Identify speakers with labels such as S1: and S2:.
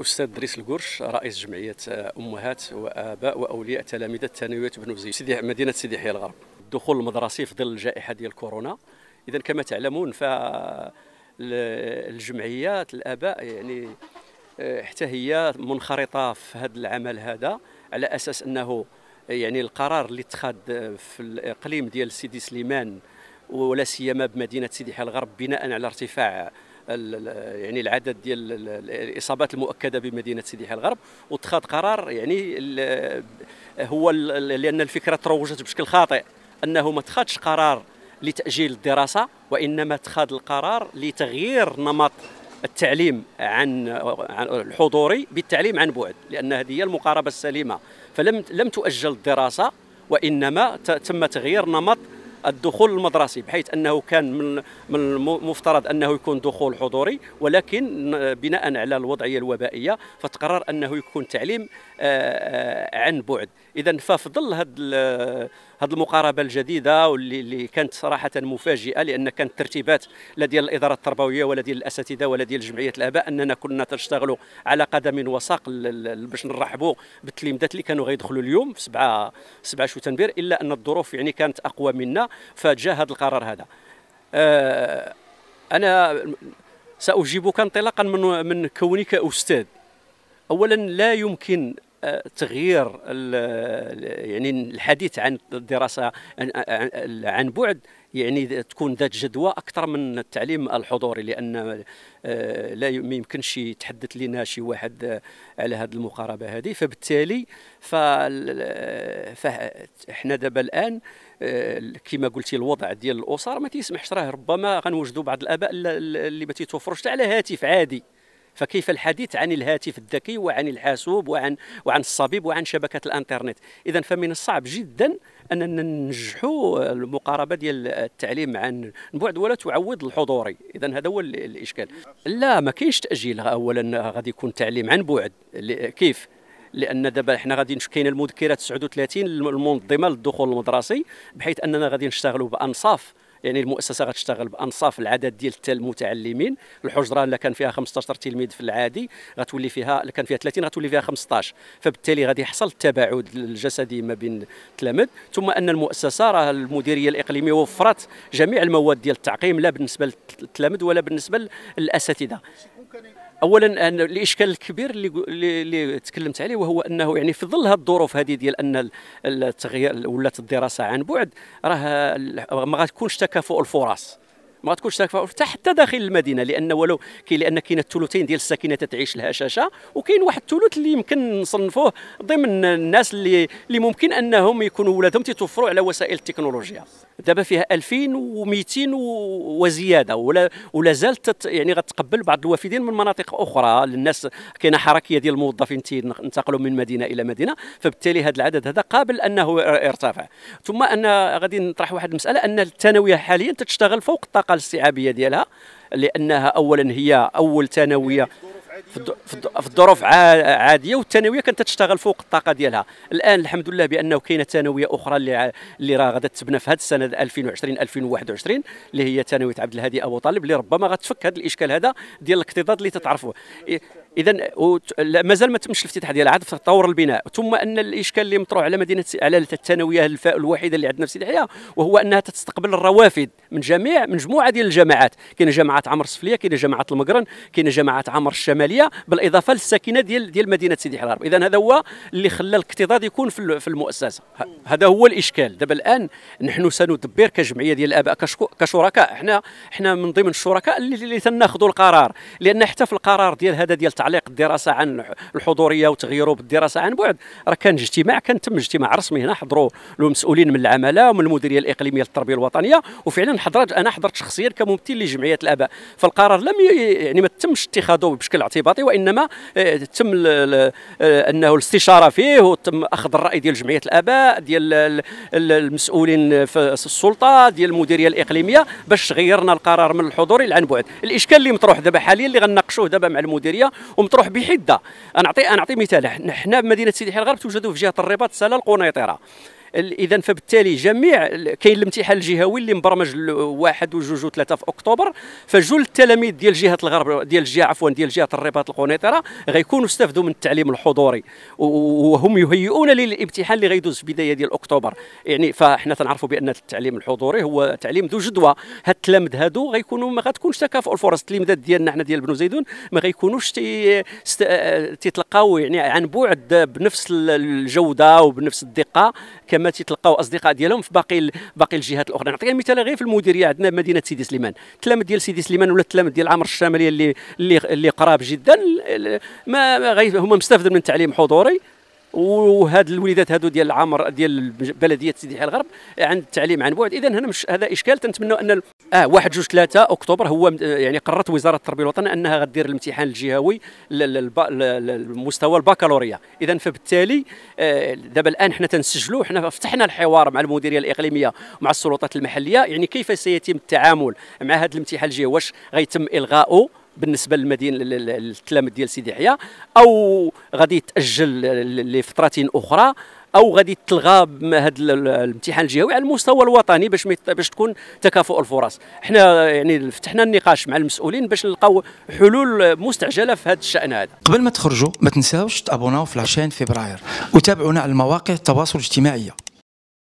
S1: الاستاذ دريس القرش رئيس جمعيه آه، امهات واباء واولياء تلاميذ الثانويات بن سيدي مدينه سيدي حي الغرب الدخول المدرسي في ظل الجائحه ديال كورونا اذا كما تعلمون ف الجمعيات الاباء يعني آه، حتى هي منخرطه في هذا العمل هذا على اساس انه يعني القرار اللي اتخذ في الاقليم ديال سيدي سليمان ولا سيما بمدينه سيدي حي الغرب بناء على ارتفاع يعني العدد ديال الاصابات المؤكده بمدينه سيدي حي الغرب واتخذ قرار يعني هو لان الفكره تروجت بشكل خاطئ انه ما اتخذش قرار لتاجيل الدراسه وانما اتخذ القرار لتغيير نمط التعليم عن الحضوري بالتعليم عن بعد لان هذه هي المقاربه السليمه فلم لم تؤجل الدراسه وانما تم تغيير نمط الدخول المدرسي بحيث انه كان من من المفترض انه يكون دخول حضوري ولكن بناء على الوضعيه الوبائيه فتقرر انه يكون تعليم آه، آه، عن بعد اذا ففضل هذا هذه المقاربه الجديده واللي اللي كانت صراحه مفاجئه لان كانت الترتيبات لا ديال الاداره التربويه ولا ديال الاساتذه ولا ديال جمعيه الاباء اننا كنا تنشتغلوا على قدم وساق باش نرحبوا بالتلميذات اللي كانوا غيدخلوا اليوم في 7 7 شو تنبير الا ان الظروف يعني كانت اقوى منا فجاء هذا القرار هذا آه، انا ساجيبك انطلاقا من من كوني كاستاذ اولا لا يمكن تغيير يعني الحديث عن الدراسه عن بعد يعني تكون ذات جدوى اكثر من التعليم الحضوري لان آه، لا يمكنش يتحدث لنا شي واحد على هذه المقاربه هذه فبالتالي فاحنا دابا الان آه، كما قلتي الوضع ديال الاسر ما تيسمحش راه ربما غنوجدوا بعض الاباء اللي ما تيتوفروش على هاتف عادي فكيف الحديث عن الهاتف الذكي وعن الحاسوب وعن وعن الصبيب وعن شبكه الانترنت اذا فمن الصعب جدا اننا ننجحوا المقاربه ديال التعليم عن بعد ولا تعوض الحضوري اذا هذا هو الاشكال لا ما كاينش تاجيل اولا غادي يكون تعليم عن بعد كيف لان دابا حنا غادي كاين المذكرات 39 المنظمه للدخول المدرسي بحيث اننا غادي نشتغلوا بانصاف يعني المؤسسه غتشتغل بانصاف العدد ديال المتعلمين الحجره اللي كان فيها 15 تلميذ في العادي غتولي فيها اللي كان فيها 30 غتولي فيها 15 فبالتالي غادي يحصل التباعد الجسدي ما بين التلامذ ثم ان المؤسسه راه المديريه الاقليميه وفرت جميع المواد ديال التعقيم لا بالنسبه للتلامذ ولا بالنسبه للاساتذه اولا الاشكال الكبير اللي اللي تكلمت عليه وهو انه يعني في ظل هذه الظروف هذه ديال ان التغيير ولات الدراسه عن بعد راه ما غتكونش تكافؤ الفرص ما تكونش تكافؤ حتى داخل المدينه لان ولو كاين لان كاين الثلثين ديال الساكنه تتعيش الهشاشه وكاين واحد الثلث اللي يمكن نصنفوه ضمن الناس اللي اللي ممكن انهم يكونوا ولادهم تيتوفروا على وسائل التكنولوجيا دابا فيها 2200 وزياده ولا ولا زالت يعني غتقبل بعض الوافدين من مناطق اخرى للناس كاينه حركيه ديال الموظفين تنتقلوا من مدينه الى مدينه فبالتالي هذا العدد هذا قابل انه يرتفع ثم ان غادي نطرح واحد المساله ان الثانويه حاليا تشتغل فوق الطاقه الاستيعابيه ديالها لانها اولا هي اول ثانويه في الظروف عاديه والثانويه كانت تشتغل فوق الطاقه ديالها الان الحمد لله بانه كاينه ثانويه اخرى اللي اللي راه غادا تبنى في هذه السنه 2020 2021 اللي هي ثانويه عبد الهادي ابو طالب اللي ربما غتفك هذا الاشكال هذا ديال الاكتظاظ اللي تتعرفوه اذا مازال ما تمش الافتتاح ديالها عاد في تطور البناء ثم ان الاشكال اللي مطروح على مدينه على الثانويه الفاء الوحيده اللي عندنا في سيدي وهو انها تستقبل الروافد من جميع مجموعه ديال الجماعات كاينه جماعه عمر السفليه كاينه جماعه المقرن كاينه جماعه عمر الشمالي الشماليه بالاضافه للساكنه ديال ديال مدينه سيدي حرارب اذا هذا هو اللي خلى الاكتظاظ يكون في المؤسسه هذا هو الاشكال دابا الان نحن سندبر كجمعيه ديال الاباء كشركاء احنا احنا من ضمن الشركاء اللي تناخذوا القرار لان حتى في القرار ديال هذا ديال تعليق الدراسه عن الحضوريه وتغييره بالدراسه عن بعد راه كان اجتماع كان تم اجتماع رسمي هنا حضروا المسؤولين من العماله ومن المديريه الاقليميه للتربيه الوطنيه وفعلا حضرت انا حضرت شخصيا كممثل لجمعيه الاباء فالقرار لم يعني ما تمش اتخاذه بشكل الاعتباطي وانما آه، تم آه، انه الاستشاره فيه وتم اخذ الراي ديال جمعيه الاباء ديال المسؤولين في السلطه ديال المديريه الاقليميه باش غيرنا القرار من الحضور الى عن بعد الاشكال اللي مطروح دابا حاليا اللي غنناقشوه دابا مع المديريه ومطروح بحده نعطي نعطي مثال حنا بمدينه سيدي حي الغرب توجد في جهه الرباط سلا القنيطره اذا فبالتالي جميع كاين الامتحان الجهوي اللي مبرمج واحد وجوج وثلاثه في اكتوبر فجل التلاميذ ديال جهه الغرب ديال الجهه عفوا ديال جهه الرباط القنيطره غيكونوا استفدوا من التعليم الحضوري وهم يهيئون للامتحان اللي غيدوز في بدايه ديال اكتوبر يعني فاحنا تنعرفوا بان التعليم الحضوري هو تعليم ذو جدوى هاد التلاميذ هادو غيكونوا ما غتكونش تكافؤ الفرص التلاميذ ديالنا حنا ديال بنو زيدون ما غيكونوش تي تيتلقاو يعني عن بعد بنفس الجوده وبنفس الدقه كما ما تيتلقاو اصدقاء ديالهم في باقي باقي الجهات الاخرى نعطيك مثال غير في المديريه يعني عندنا مدينه سيدي سليمان التلامذ ديال سيدي سليمان ولا التلامذ ديال عمر الشماليه اللي اللي اللي قراب جدا ما هما مستافدين من التعليم الحضوري وهاد الوليدات هادو ديال العمر ديال بلديه سيدي حي الغرب عند التعليم عن بعد اذا هنا مش هذا اشكال تنتمنوا ان اه 1 2 3 اكتوبر هو يعني قررت وزاره التربيه الوطنيه انها غدير الامتحان الجهوي لمستوى الباكالوريا اذا فبالتالي آه، دابا الان حنا تنسجلوا حنا فتحنا الحوار مع المديريه الاقليميه مع السلطات المحليه يعني كيف سيتم التعامل مع هذا الامتحان الجهوي واش غيتم الغائه بالنسبه للمدينه للتلامذ ديال سيدي يحيى او غادي تاجل لفترات اخرى او غادي تلغى هذا الامتحان الجهوي على المستوى الوطني باش باش تكون تكافؤ الفرص حنا يعني فتحنا النقاش مع المسؤولين باش نلقاو حلول مستعجله في هذا الشان هذا قبل ما تخرجوا ما تنساوش تابوناو في لاشين فبراير وتابعونا على المواقع التواصل الاجتماعي